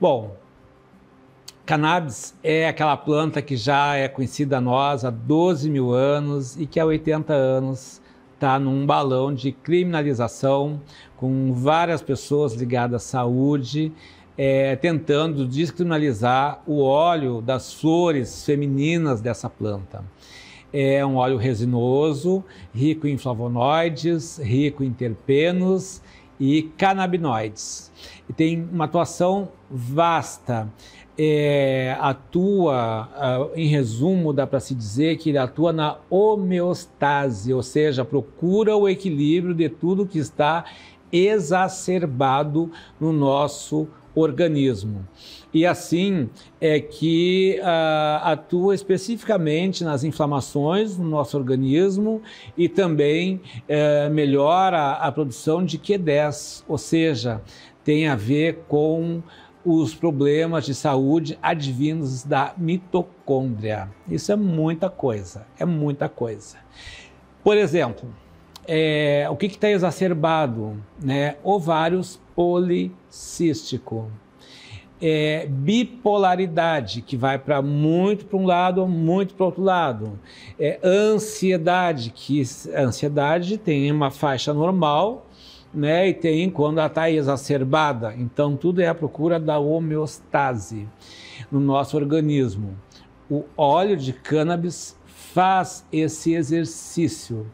Bom, cannabis é aquela planta que já é conhecida a nós há 12 mil anos e que há 80 anos está num balão de criminalização com várias pessoas ligadas à saúde. É, tentando descriminalizar o óleo das flores femininas dessa planta. É um óleo resinoso, rico em flavonoides, rico em terpenos e canabinoides. E tem uma atuação vasta. É, atua, ah, em resumo, dá para se dizer que ele atua na homeostase, ou seja, procura o equilíbrio de tudo que está exacerbado no nosso organismo. E assim é que ah, atua especificamente nas inflamações no nosso organismo e também eh, melhora a produção de Q10, ou seja, tem a ver com os problemas de saúde advindos da mitocôndria. Isso é muita coisa, é muita coisa. Por exemplo, é, o que está exacerbado? Né? Ovários policístico. É, bipolaridade, que vai para muito para um lado ou muito para outro lado. É, ansiedade, que a ansiedade tem uma faixa normal, né? E tem quando ela está é exacerbada. Então, tudo é a procura da homeostase no nosso organismo. O óleo de cannabis faz esse exercício.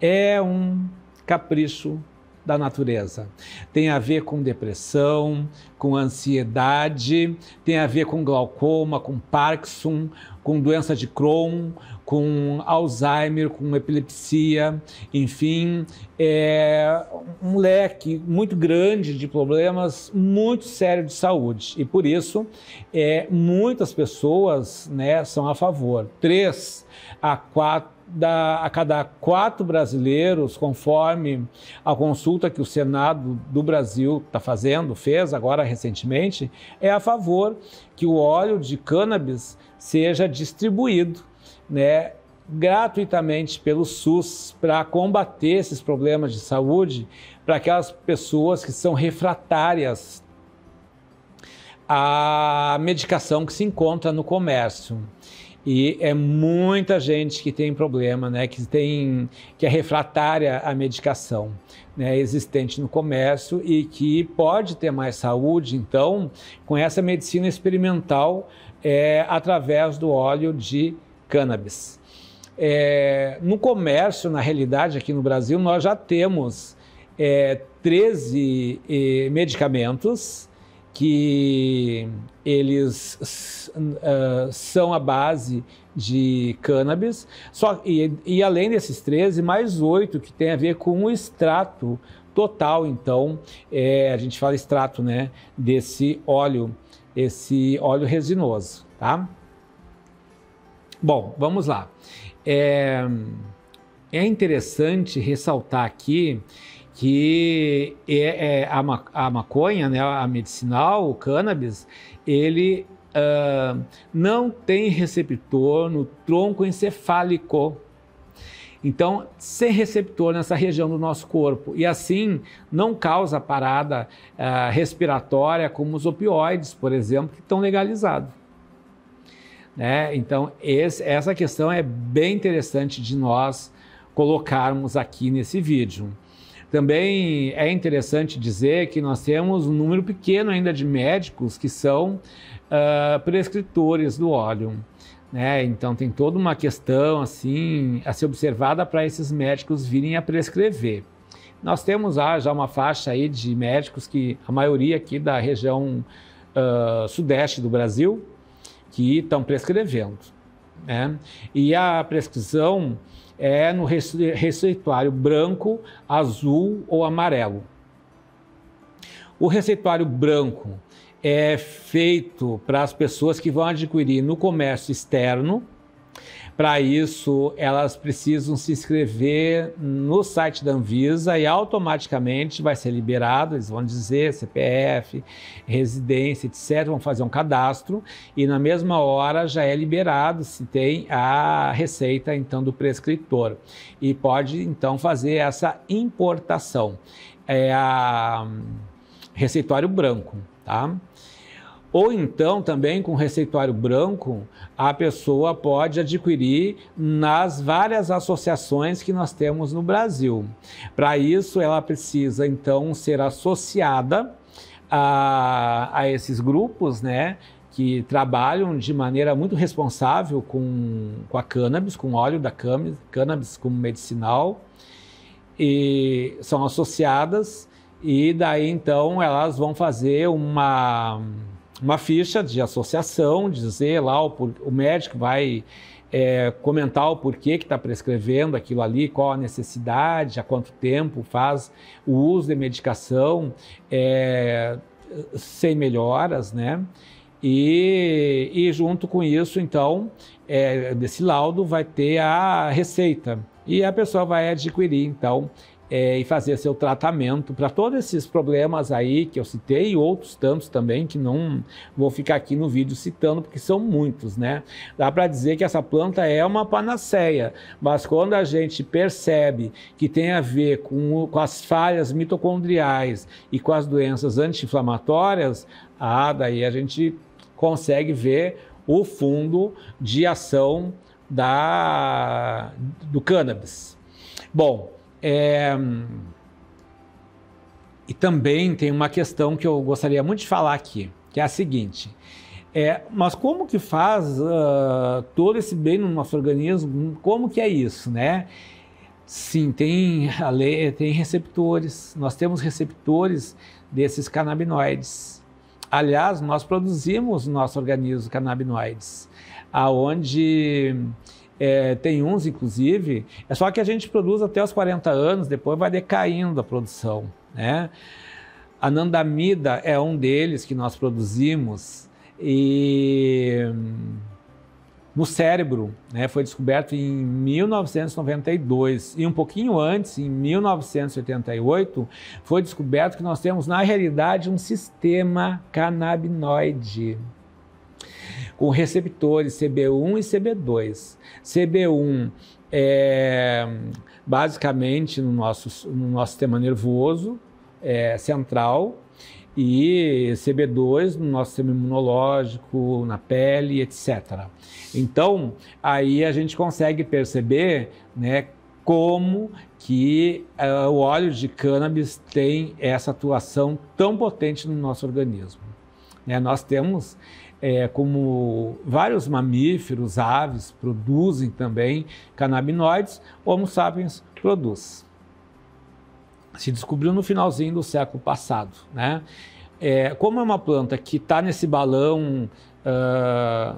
É um capricho da natureza. Tem a ver com depressão, com ansiedade, tem a ver com glaucoma, com Parkinson, com doença de Crohn, com Alzheimer, com epilepsia, enfim, é um leque muito grande de problemas muito sérios de saúde. E por isso, é, muitas pessoas né, são a favor. Três a quatro da, a cada quatro brasileiros, conforme a consulta que o Senado do Brasil está fazendo, fez agora recentemente, é a favor que o óleo de cannabis seja distribuído, né? gratuitamente pelo SUS para combater esses problemas de saúde para aquelas pessoas que são refratárias à medicação que se encontra no comércio. E é muita gente que tem problema, né? Que tem que é refratária à medicação, né? Existente no comércio e que pode ter mais saúde. Então, com essa medicina experimental é, através do óleo de cannabis. É, no comércio, na realidade, aqui no Brasil, nós já temos é, 13 eh, medicamentos que eles uh, são a base de cannabis, só, e, e além desses 13, mais oito que tem a ver com o extrato total, então, é, a gente fala extrato, né, desse óleo, esse óleo resinoso, tá? Bom, vamos lá. É, é interessante ressaltar aqui que é, é a, ma a, maconha, né, a medicinal, o cannabis, ele uh, não tem receptor no tronco encefálico. Então, sem receptor nessa região do nosso corpo. E assim, não causa parada uh, respiratória como os opioides, por exemplo, que estão legalizados. Né? Então, esse, essa questão é bem interessante de nós colocarmos aqui nesse vídeo. Também é interessante dizer que nós temos um número pequeno ainda de médicos que são uh, prescritores do óleo. Né? Então tem toda uma questão assim a ser observada para esses médicos virem a prescrever. Nós temos ah, já uma faixa aí de médicos que a maioria aqui da região uh, sudeste do Brasil que estão prescrevendo. Né? E a prescrição é no receituário branco, azul ou amarelo. O receituário branco é feito para as pessoas que vão adquirir no comércio externo para isso, elas precisam se inscrever no site da Anvisa e automaticamente vai ser liberado. Eles vão dizer CPF, residência, etc. Vão fazer um cadastro e na mesma hora já é liberado se tem a receita então do prescritor e pode então fazer essa importação. É a hum, receitório branco, tá? Ou então, também com receituário branco, a pessoa pode adquirir nas várias associações que nós temos no Brasil. Para isso, ela precisa então ser associada a, a esses grupos, né? que trabalham de maneira muito responsável com, com a cannabis, com o óleo da cannabis, cannabis como medicinal, e são associadas, e daí então elas vão fazer uma uma ficha de associação, dizer lá o, o médico vai é, comentar o porquê que está prescrevendo aquilo ali, qual a necessidade, há quanto tempo faz o uso de medicação é, sem melhoras, né? E, e, junto com isso, então, é, desse laudo vai ter a receita e a pessoa vai adquirir, então, é, e fazer seu tratamento para todos esses problemas aí que eu citei e outros tantos também que não vou ficar aqui no vídeo citando porque são muitos, né? Dá para dizer que essa planta é uma panaceia, mas quando a gente percebe que tem a ver com, com as falhas mitocondriais e com as doenças anti-inflamatórias, ah, daí a gente consegue ver o fundo de ação da, do cannabis. Bom, é... E também tem uma questão que eu gostaria muito de falar aqui, que é a seguinte. É, mas como que faz uh, todo esse bem no nosso organismo? Como que é isso, né? Sim, tem, tem receptores. Nós temos receptores desses canabinoides. Aliás, nós produzimos no nosso organismo canabinoides, aonde é, tem uns, inclusive, é só que a gente produz até os 40 anos, depois vai decaindo a produção. Né? A nandamida é um deles que nós produzimos e hum, no cérebro, né, foi descoberto em 1992 e um pouquinho antes, em 1988, foi descoberto que nós temos na realidade um sistema canabinoide com receptores CB1 e CB2. CB1 é basicamente no nosso, no nosso sistema nervoso é, central e CB2 no nosso sistema imunológico, na pele, etc. Então, aí a gente consegue perceber né, como que uh, o óleo de cannabis tem essa atuação tão potente no nosso organismo. Né? Nós temos é, como vários mamíferos, aves produzem também canabinoides, Homo sapiens produz. Se descobriu no finalzinho do século passado, né? É, como é uma planta que está nesse balão uh,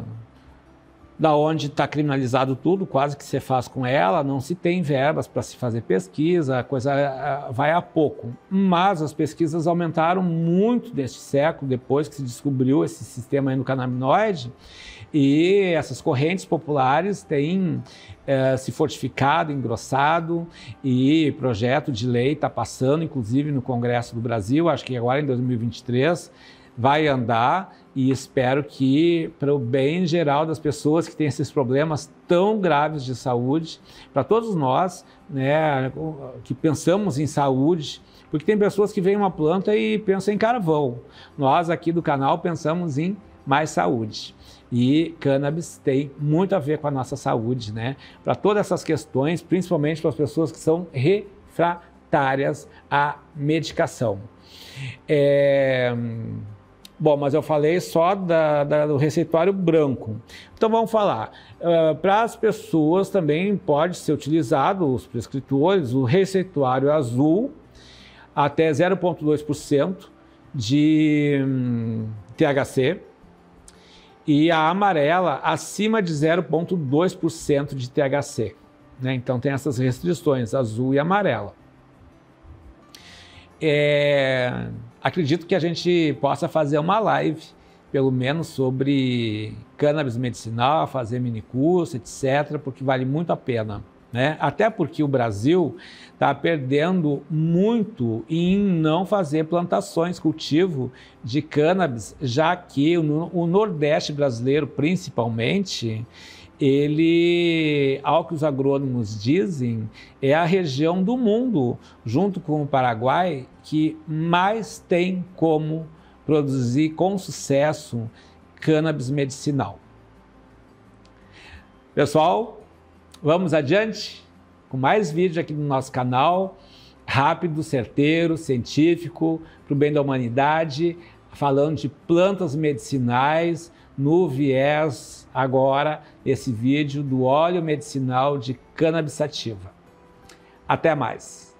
da onde está criminalizado tudo, quase que se faz com ela, não se tem verbas para se fazer pesquisa, a coisa eh, eh, vai a pouco. Mas as pesquisas aumentaram muito neste século, depois que se descobriu esse sistema endocannabinoide, e essas correntes populares têm é, se fortificado, engrossado, e projeto de lei está passando, inclusive no Congresso do Brasil, acho que agora em 2023, vai andar e espero que, para o bem geral das pessoas que têm esses problemas tão graves de saúde, para todos nós né, que pensamos em saúde, porque tem pessoas que veem uma planta e pensam em carvão. Nós aqui do canal pensamos em mais saúde. E cannabis tem muito a ver com a nossa saúde, né? Para todas essas questões, principalmente para as pessoas que são refratárias à medicação. É... Bom, mas eu falei só da, da, do receituário branco. Então vamos falar. Uh, Para as pessoas também pode ser utilizado, os prescritores, o receituário azul, até 0,2% de hum, THC, e a amarela acima de 0,2% de THC. Né? Então tem essas restrições, azul e amarela. É acredito que a gente possa fazer uma live, pelo menos sobre cannabis medicinal, fazer mini curso, etc., porque vale muito a pena. Né? Até porque o Brasil está perdendo muito em não fazer plantações, cultivo de cannabis, já que o Nordeste brasileiro, principalmente, ele, ao que os agrônomos dizem, é a região do mundo, junto com o Paraguai, que mais tem como produzir com sucesso cannabis medicinal. Pessoal, vamos adiante com mais vídeos aqui no nosso canal, rápido, certeiro, científico, para o bem da humanidade, falando de plantas medicinais no viés agora esse vídeo do óleo medicinal de cannabis sativa. Até mais.